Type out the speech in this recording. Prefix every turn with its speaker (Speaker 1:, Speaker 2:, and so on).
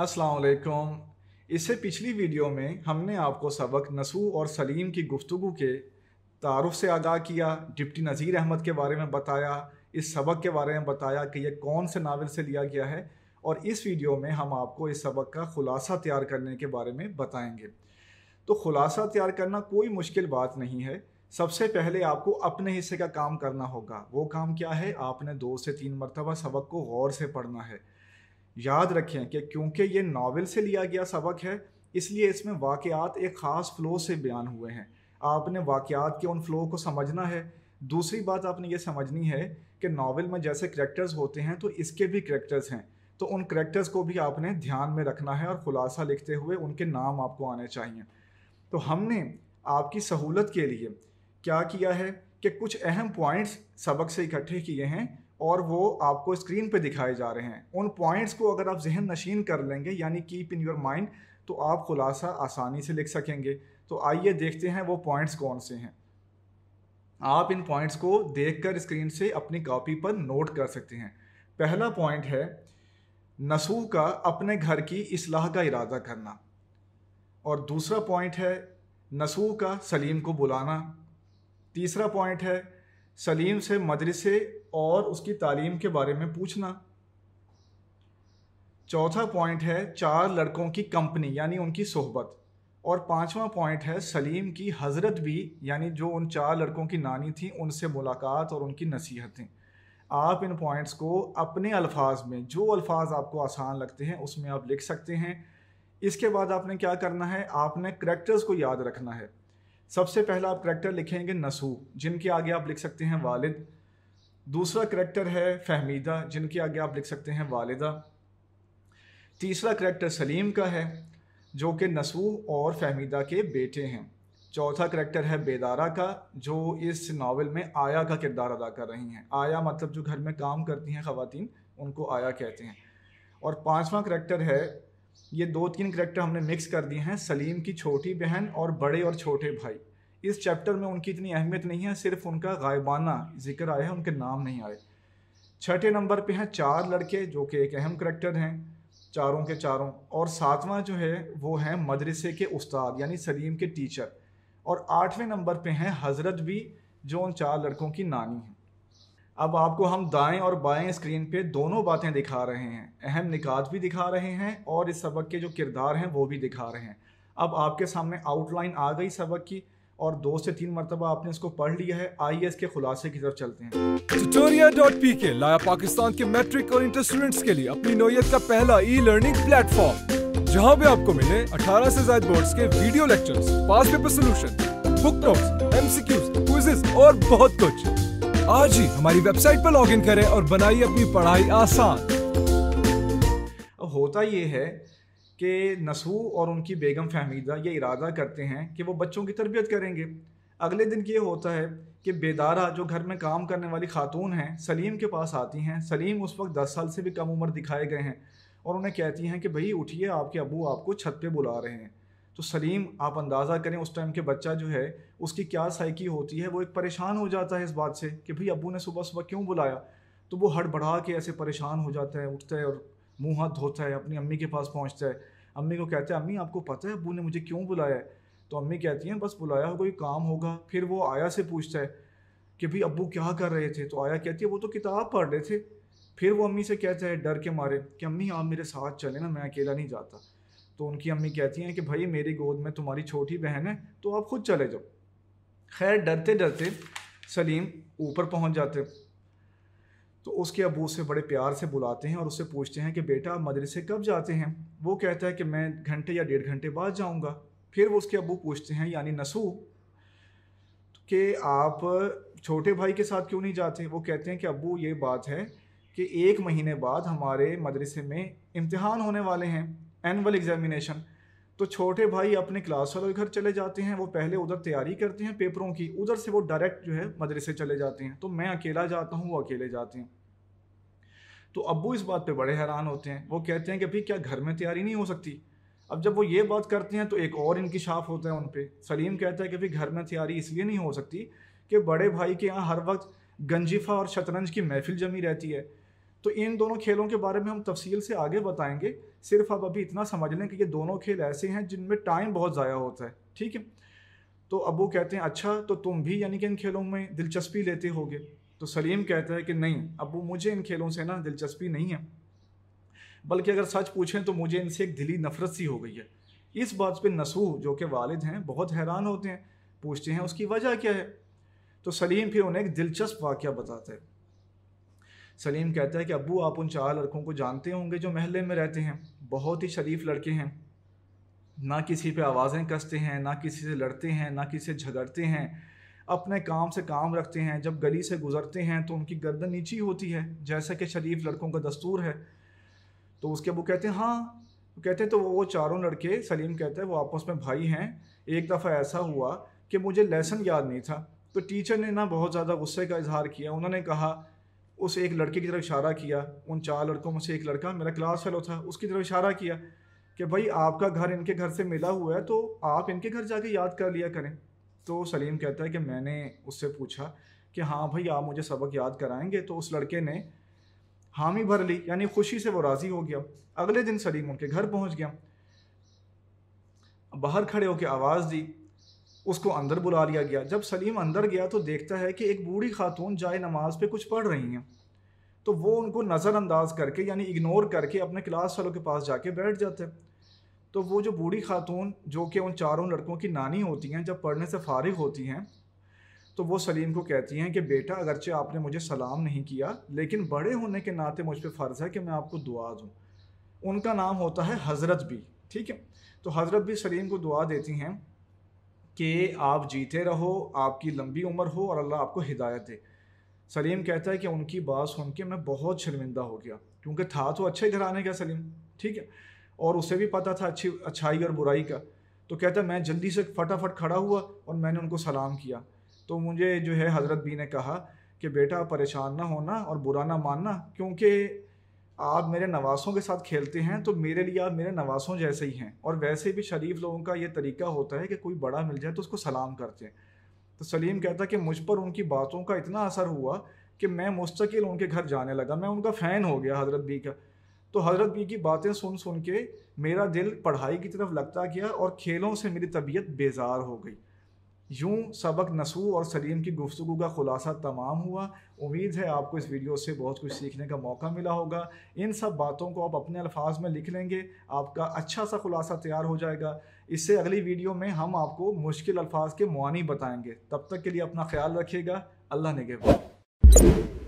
Speaker 1: अस्सलाम इससे पिछली वीडियो में हमने आपको सबक नसू और सलीम की गुफ्तु के तारफ़ से आगाह किया डिप्टी नज़ीर अहमद के बारे में बताया इस सबक के बारे में बताया कि यह कौन से नावल से लिया गया है और इस वीडियो में हम आपको इस सबक का ख़ुलासा तैयार करने के बारे में बताएंगे तो ख़ुलासा तैयार करना कोई मुश्किल बात नहीं है सबसे पहले आपको अपने हिस्से का काम करना होगा वो काम क्या है आपने दो से तीन मरतबा सबक को गौर से पढ़ना है याद रखें कि क्योंकि ये नावल से लिया गया सबक है इसलिए इसमें वाक़ात एक ख़ास फ़्लो से बयान हुए हैं आपने वाक़ात के उन फ़्लो को समझना है दूसरी बात आपने ये समझनी है कि नावल में जैसे करेक्टर्स होते हैं तो इसके भी करेक्टर्स हैं तो उन करेक्टर्स को भी आपने ध्यान में रखना है और ख़ुलासा लिखते हुए उनके नाम आपको आने चाहिए तो हमने आपकी सहूलत के लिए क्या किया है कि कुछ अहम पॉइंट्स सबक से इकट्ठे किए हैं और वो आपको स्क्रीन पे दिखाए जा रहे हैं उन पॉइंट्स को अगर आप जहन नशीन कर लेंगे यानी कीप इन योर माइंड तो आप खुलासा आसानी से लिख सकेंगे तो आइए देखते हैं वो पॉइंट्स कौन से हैं आप इन पॉइंट्स को देखकर स्क्रीन से अपनी कॉपी पर नोट कर सकते हैं पहला पॉइंट है नसू का अपने घर की असलाह का इरादा करना और दूसरा पॉइंट है नसू का सलीम को बुलाना तीसरा पॉइंट है सलीम से मदरसे और उसकी तालीम के बारे में पूछना चौथा पॉइंट है चार लड़कों की कंपनी यानी उनकी सोहबत और पांचवा पॉइंट है सलीम की हज़रत भी यानी जो उन चार लड़कों की नानी थी उनसे मुलाकात और उनकी नसीहतें आप इन पॉइंट्स को अपने अल्फाज में जो अल्फाज आपको आसान लगते हैं उसमें आप लिख सकते हैं इसके बाद आपने क्या करना है आपने करेक्टर्स को याद रखना है सबसे पहला आप करेक्टर लिखेंगे नसू जिनके आगे आप लिख सकते हैं वालिद दूसरा करेक्टर है फहमीदा जिनके आगे आप लिख सकते हैं वालदा तीसरा करेक्टर सलीम का है जो कि नसूह और फहमीदा के बेटे हैं चौथा करेक्टर है बेदारा का जो इस नावल में आया का किरदार अदा कर रही हैं आया मतलब जो घर में काम करती हैं ख़वातीन उनको आया कहते हैं और पांचवा करेक्टर है ये दो तीन करेक्टर हमने मिक्स कर दिए हैं सलीम की छोटी बहन और बड़े और छोटे भाई इस चैप्टर में उनकी इतनी अहमियत नहीं है सिर्फ उनका गायबाना जिक्र आया है उनके नाम नहीं आए छठे नंबर पे हैं चार लड़के जो कि एक अहम करेक्टर हैं चारों के चारों और सातवां जो है वो हैं मदरसे के उस्ताद यानी सलीम के टीचर और आठवें नंबर पे हैं हज़रत भी जो उन चार लड़कों की नानी हैं अब आपको हम दाएं और बाएं स्क्रीन पे दोनों बातें दिखा रहे हैं अहम निकात भी दिखा रहे हैं और इस सबक के जो किरदार हैं वो भी दिखा रहे हैं अब आपके सामने आउटलाइन आ गई सबक की और दो से तीन मरतबा आपने इसको पढ़ लिया है आइए के खुलासे की तरफ चलते हैं के लाया पाकिस्तान के मैट्रिक और इंटर स्टूडेंट्स के लिए अपनी नोयत का पहला ई लर्निंग प्लेटफॉर्म जहाँ पे आपको मिले 18 से ज्यादा बोर्ड्स के video lectures past paper solution book notes MCQs quizzes और बहुत कुछ आज ही हमारी वेबसाइट पर लॉग इन करें और बनाइए अपनी पढ़ाई आसान होता ये है कि नसू और उनकी बेगम फहमीदा ये इरादा करते हैं कि वो बच्चों की तरबियत करेंगे अगले दिन ये होता है कि बेदारा जो घर में काम करने वाली खातून हैं सलीम के पास आती हैं सलीम उस वक्त दस साल से भी कम उम्र दिखाए गए हैं और उन्हें कहती हैं कि भई उठिए आपके अबू आपको छत पे बुला रहे हैं तो सलीम आप अंदाज़ा करें उस टाइम के बच्चा जो है उसकी क्या साइकी होती है वो एक परेशान हो जाता है इस बात से कि भई अबू ने सुबह सुबह क्यों बुलाया तो वो हड़बड़ा के ऐसे परेशान हो जाता है उठता है और मुंह हाथ धोता है अपनी अम्मी के पास पहुंचता है अम्मी को कहता है अम्मी आपको पता है अबू ने मुझे क्यों बुलाया है तो अम्मी कहती हैं बस बुलाया कोई काम होगा फिर वो आया से पूछता है कि भाई अबू क्या कर रहे थे तो आया कहती है वो तो किताब पढ़ रहे थे फिर वो अम्मी से कहता है डर के मारे कि अम्मी आप मेरे साथ चले ना मैं अकेला नहीं जाता तो उनकी अम्मी कहती हैं कि भाई मेरी गोद में तुम्हारी छोटी बहन है तो आप खुद चले जाओ खैर डरते डरते सलीम ऊपर पहुंच जाते तो उसके अबू उसे बड़े प्यार से बुलाते हैं और उससे पूछते हैं कि बेटा आप मदरसे कब जाते हैं वो कहता है कि मैं घंटे या डेढ़ घंटे बाद जाऊँगा फिर वो उसके अबू पूछते हैं यानी नसू कि आप छोटे भाई के साथ क्यों नहीं जाते वो कहते हैं कि अबू ये बात है कि एक महीने बाद हमारे मदरसे में इम्तहान होने वाले हैं एनअल एग्ज़ामिनेशन तो छोटे भाई अपने क्लास वाले घर चले जाते हैं वो पहले उधर तैयारी करते हैं पेपरों की उधर से वो डायरेक्ट जो है मदरसे चले जाते हैं तो मैं अकेला जाता हूँ वो अकेले जाते हैं तो अबू इस बात पे बड़े हैरान होते हैं वो कहते हैं कि भाई क्या घर में तैयारी नहीं हो सकती अब जब वो ये बात करते हैं तो एक और इंकशाफ होता है उन पर सलीम कहता है कि भाई घर में तैयारी इसलिए नहीं हो सकती कि बड़े भाई के यहाँ हर वक्त गंजीफा और शतरंज की महफिल जमी रहती है तो इन दोनों खेलों के बारे में हम तफसील से आगे बताएंगे सिर्फ आप अभी इतना समझ लें कि ये दोनों खेल ऐसे हैं जिनमें टाइम बहुत ज़ाया होता है ठीक है तो अबू कहते हैं अच्छा तो तुम भी यानी कि इन खेलों में दिलचस्पी लेते होगे तो सलीम कहता है कि नहीं अबू मुझे इन खेलों से ना दिलचस्पी नहीं है बल्कि अगर सच पूछें तो मुझे इनसे एक दिली नफरत सी हो गई है इस बात पर नसूह जो कि वालद हैं बहुत हैरान होते हैं पूछते हैं उसकी वजह क्या है तो सलीम फिर उन्हें एक दिलचस्प वाक्य बताता है सलीम कहता है कि अबू आप उन चार लड़कों को जानते होंगे जो महल्ले में रहते हैं बहुत ही शरीफ लड़के हैं ना किसी पे आवाज़ें कसते हैं ना किसी से लड़ते हैं ना किसी से झगड़ते हैं अपने काम से काम रखते हैं जब गली से गुजरते हैं तो उनकी गर्दन नीची होती है जैसा कि शरीफ लड़कों का दस्तूर है तो उसके अबू कहते हैं हाँ तो कहते हैं तो वो चारों लड़के सलीम कहते हैं वो आपस में भाई हैं एक दफ़ा ऐसा हुआ कि मुझे लेसन याद नहीं था तो टीचर ने ना बहुत ज़्यादा गुस्से का इजहार किया उन्होंने कहा उसे एक लड़के की तरफ इशारा किया उन चार लड़कों में से एक लड़का मेरा क्लास फेलो था उसकी तरफ इशारा किया कि भाई आपका घर इनके घर से मिला हुआ है तो आप इनके घर जाके याद कर लिया करें तो सलीम कहता है कि मैंने उससे पूछा कि हाँ भाई आप मुझे सबक याद कराएंगे तो उस लड़के ने हामी भर ली यानी खुशी से वो राज़ी हो गया अगले दिन सलीम उनके घर पहुँच गया बाहर खड़े होकर आवाज़ दी उसको अंदर बुला लिया गया जब सलीम अंदर गया तो देखता है कि एक बूढ़ी खातून जाए नमाज पे कुछ पढ़ रही हैं तो वो उनको नज़रअंदाज करके यानी इग्नोर करके अपने क्लास वालों के पास जाके बैठ जाते हैं तो वो जो बूढ़ी खातून जो कि उन चारों लड़कों की नानी होती हैं जब पढ़ने से फारिग होती हैं तो वो सलीम को कहती हैं कि बेटा अगरचे आपने मुझे सलाम नहीं किया लेकिन बड़े होने के नाते मुझ पर फ़र्ज़ है कि मैं आपको दुआ दूँ उनका नाम होता है हज़रत भी ठीक है तो हज़रत भी सलीम को दुआ देती हैं कि आप जीते रहो आपकी लंबी उम्र हो और अल्लाह आपको हिदायत दे सलीम कहता है कि उनकी बात सुन के मैं बहुत शर्मिंदा हो गया क्योंकि था तो अच्छा ही घराने का सलीम ठीक है और उसे भी पता था अच्छी अच्छाई और बुराई का तो कहता मैं जल्दी से फटाफट खड़ा हुआ और मैंने उनको सलाम किया तो मुझे जो है हज़रत बी ने कहा कि बेटा परेशान ना होना और बुरा ना मानना क्योंकि आप मेरे नवासों के साथ खेलते हैं तो मेरे लिए आप मेरे नवासों जैसे ही हैं और वैसे भी शरीफ लोगों का ये तरीका होता है कि कोई बड़ा मिल जाए तो उसको सलाम करते हैं तो सलीम कहता कि मुझ पर उनकी बातों का इतना असर हुआ कि मैं मुस्तकिल उनके घर जाने लगा मैं उनका फ़ैन हो गया हज़रत बी का तो हज़रत बी की बातें सुन सुन के मेरा दिल पढ़ाई की तरफ लगता गया और खेलों से मेरी तबीयत बेजार हो गई यूँ सबक नसू और सलीम की गुफ्तु का ख़ुलासा तमाम हुआ उम्मीद है आपको इस वीडियो से बहुत कुछ सीखने का मौका मिला होगा इन सब बातों को आप अपने अल्फाज में लिख लेंगे आपका अच्छा सा ख़ुलासा तैयार हो जाएगा इससे अगली वीडियो में हम आपको मुश्किल अल्फाज के मानी बताएंगे तब तक के लिए अपना ख्याल रखिएगा अल्लाह ने